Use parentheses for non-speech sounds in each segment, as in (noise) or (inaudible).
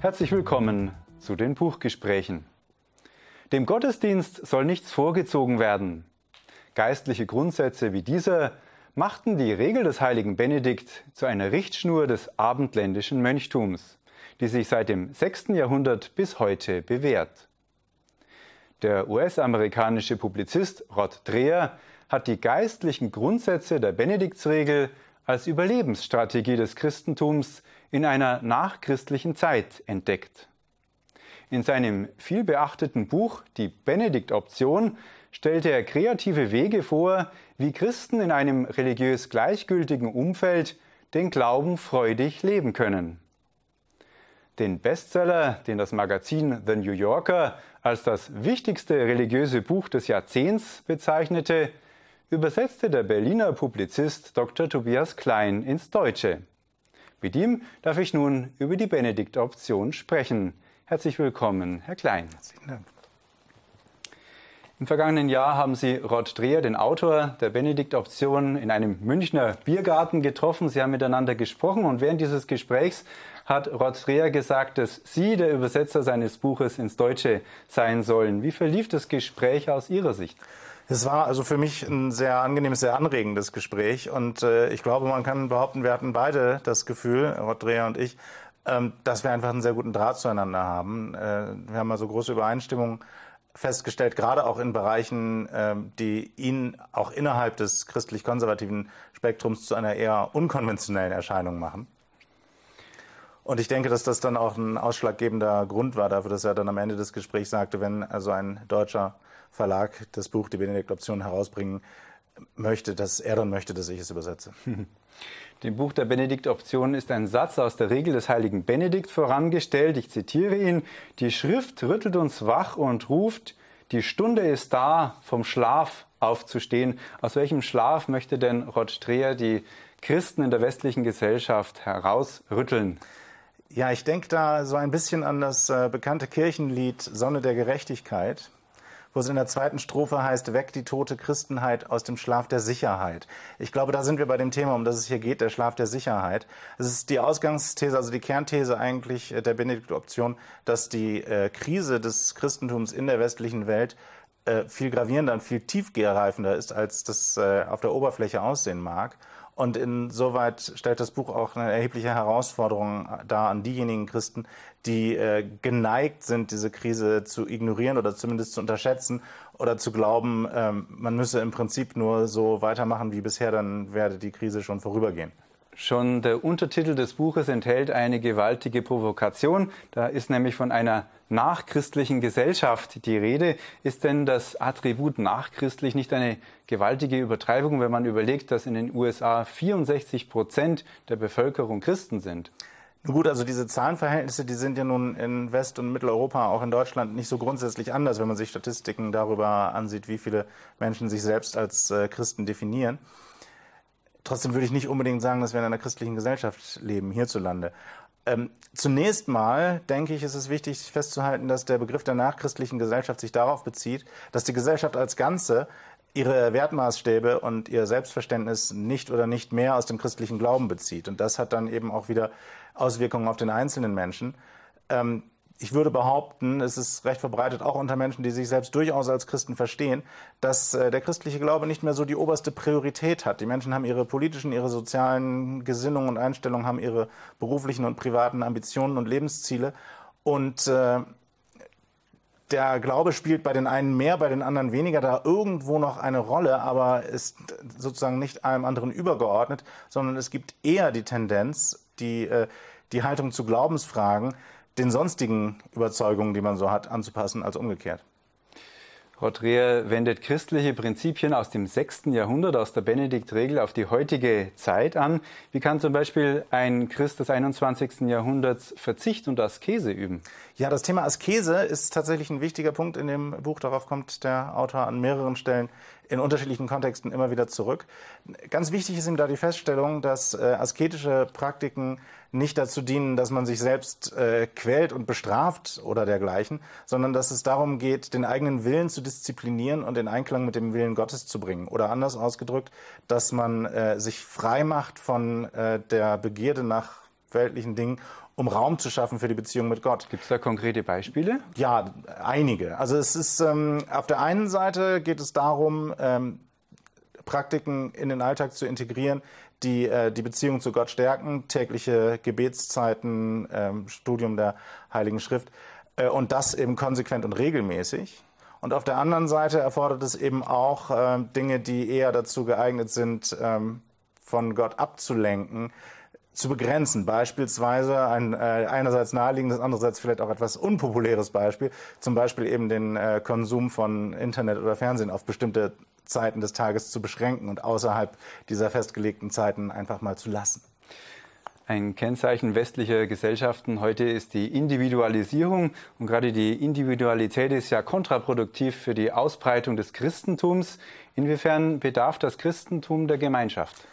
Herzlich willkommen zu den Buchgesprächen. Dem Gottesdienst soll nichts vorgezogen werden. Geistliche Grundsätze wie dieser machten die Regel des heiligen Benedikt zu einer Richtschnur des abendländischen Mönchtums, die sich seit dem 6. Jahrhundert bis heute bewährt. Der US-amerikanische Publizist Rod Dreher hat die geistlichen Grundsätze der Benediktsregel als Überlebensstrategie des Christentums in einer nachchristlichen Zeit entdeckt. In seinem vielbeachteten Buch Die Benediktoption stellt er kreative Wege vor, wie Christen in einem religiös gleichgültigen Umfeld den Glauben freudig leben können. Den Bestseller, den das Magazin The New Yorker als das wichtigste religiöse Buch des Jahrzehnts bezeichnete, übersetzte der Berliner Publizist Dr. Tobias Klein ins Deutsche. Mit ihm darf ich nun über die Benedikt-Option sprechen. Herzlich willkommen, Herr Klein. Herzlichen Dank. Im vergangenen Jahr haben Sie Rod Dreher, den Autor der Benedikt-Option, in einem Münchner Biergarten getroffen. Sie haben miteinander gesprochen und während dieses Gesprächs hat Rod Dreher gesagt, dass Sie der Übersetzer seines Buches ins Deutsche sein sollen. Wie verlief das Gespräch aus Ihrer Sicht? Es war also für mich ein sehr angenehmes, sehr anregendes Gespräch und äh, ich glaube, man kann behaupten, wir hatten beide das Gefühl, Rodrea und ich, ähm, dass wir einfach einen sehr guten Draht zueinander haben. Äh, wir haben also große Übereinstimmungen festgestellt, gerade auch in Bereichen, ähm, die ihn auch innerhalb des christlich-konservativen Spektrums zu einer eher unkonventionellen Erscheinung machen. Und ich denke, dass das dann auch ein ausschlaggebender Grund war dafür, dass er dann am Ende des Gesprächs sagte, wenn also ein deutscher Verlag das Buch Die Benedikt-Option herausbringen möchte, dass er dann möchte, dass ich es übersetze. (laughs) Dem Buch der Benedikt-Option ist ein Satz aus der Regel des heiligen Benedikt vorangestellt. Ich zitiere ihn. Die Schrift rüttelt uns wach und ruft, die Stunde ist da, vom Schlaf aufzustehen. Aus welchem Schlaf möchte denn Rod Dreher die Christen in der westlichen Gesellschaft herausrütteln? Ja, ich denke da so ein bisschen an das äh, bekannte Kirchenlied Sonne der Gerechtigkeit, wo es in der zweiten Strophe heißt, weg die tote Christenheit aus dem Schlaf der Sicherheit. Ich glaube, da sind wir bei dem Thema, um das es hier geht, der Schlaf der Sicherheit. Es ist die Ausgangsthese, also die Kernthese eigentlich äh, der Benediktoption, dass die äh, Krise des Christentums in der westlichen Welt äh, viel gravierender und viel tiefgreifender ist, als das äh, auf der Oberfläche aussehen mag. Und insoweit stellt das Buch auch eine erhebliche Herausforderung dar an diejenigen Christen, die äh, geneigt sind, diese Krise zu ignorieren oder zumindest zu unterschätzen oder zu glauben, ähm, man müsse im Prinzip nur so weitermachen wie bisher, dann werde die Krise schon vorübergehen. Schon der Untertitel des Buches enthält eine gewaltige Provokation. Da ist nämlich von einer nachchristlichen Gesellschaft die Rede. Ist denn das Attribut nachchristlich nicht eine gewaltige Übertreibung, wenn man überlegt, dass in den USA 64 Prozent der Bevölkerung Christen sind? Nun gut, also diese Zahlenverhältnisse, die sind ja nun in West- und Mitteleuropa, auch in Deutschland, nicht so grundsätzlich anders, wenn man sich Statistiken darüber ansieht, wie viele Menschen sich selbst als äh, Christen definieren. Trotzdem würde ich nicht unbedingt sagen, dass wir in einer christlichen Gesellschaft leben, hierzulande. Ähm, zunächst mal, denke ich, ist es wichtig festzuhalten, dass der Begriff der nachchristlichen Gesellschaft sich darauf bezieht, dass die Gesellschaft als Ganze ihre Wertmaßstäbe und ihr Selbstverständnis nicht oder nicht mehr aus dem christlichen Glauben bezieht. Und das hat dann eben auch wieder Auswirkungen auf den einzelnen Menschen. Ähm, ich würde behaupten, es ist recht verbreitet, auch unter Menschen, die sich selbst durchaus als Christen verstehen, dass äh, der christliche Glaube nicht mehr so die oberste Priorität hat. Die Menschen haben ihre politischen, ihre sozialen Gesinnungen und Einstellungen, haben ihre beruflichen und privaten Ambitionen und Lebensziele. Und äh, der Glaube spielt bei den einen mehr, bei den anderen weniger, da irgendwo noch eine Rolle, aber ist sozusagen nicht allem anderen übergeordnet, sondern es gibt eher die Tendenz, die, äh, die Haltung zu Glaubensfragen, den sonstigen Überzeugungen, die man so hat, anzupassen als umgekehrt. Rodrier wendet christliche Prinzipien aus dem 6. Jahrhundert, aus der Benediktregel, auf die heutige Zeit an. Wie kann zum Beispiel ein Christ des 21. Jahrhunderts Verzicht und Askese üben? Ja, das Thema Askese ist tatsächlich ein wichtiger Punkt in dem Buch. Darauf kommt der Autor an mehreren Stellen in unterschiedlichen Kontexten immer wieder zurück. Ganz wichtig ist ihm da die Feststellung, dass äh, asketische Praktiken nicht dazu dienen, dass man sich selbst äh, quält und bestraft oder dergleichen, sondern dass es darum geht, den eigenen Willen zu disziplinieren und in Einklang mit dem Willen Gottes zu bringen. Oder anders ausgedrückt, dass man äh, sich frei macht von äh, der Begierde nach weltlichen Dingen um Raum zu schaffen für die Beziehung mit Gott. Gibt es da konkrete Beispiele? Ja, einige. Also es ist ähm, auf der einen Seite geht es darum, ähm, Praktiken in den Alltag zu integrieren, die äh, die Beziehung zu Gott stärken, tägliche Gebetszeiten, ähm, Studium der Heiligen Schrift äh, und das eben konsequent und regelmäßig. Und auf der anderen Seite erfordert es eben auch äh, Dinge, die eher dazu geeignet sind, ähm, von Gott abzulenken, zu begrenzen. Beispielsweise ein äh, einerseits naheliegendes, andererseits vielleicht auch etwas unpopuläres Beispiel, zum Beispiel eben den äh, Konsum von Internet oder Fernsehen auf bestimmte Zeiten des Tages zu beschränken und außerhalb dieser festgelegten Zeiten einfach mal zu lassen. Ein Kennzeichen westlicher Gesellschaften heute ist die Individualisierung. Und gerade die Individualität ist ja kontraproduktiv für die Ausbreitung des Christentums. Inwiefern bedarf das Christentum der Gemeinschaft?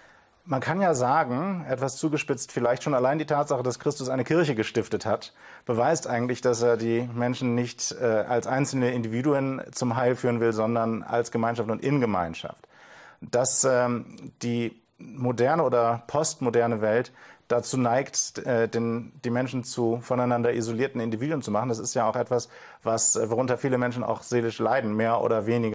Man kann ja sagen, etwas zugespitzt, vielleicht schon allein die Tatsache, dass Christus eine Kirche gestiftet hat, beweist eigentlich, dass er die Menschen nicht äh, als einzelne Individuen zum Heil führen will, sondern als Gemeinschaft und in Gemeinschaft. Dass ähm, die moderne oder postmoderne Welt dazu neigt, äh, den, die Menschen zu voneinander isolierten Individuen zu machen, das ist ja auch etwas, was, äh, worunter viele Menschen auch seelisch leiden, mehr oder weniger.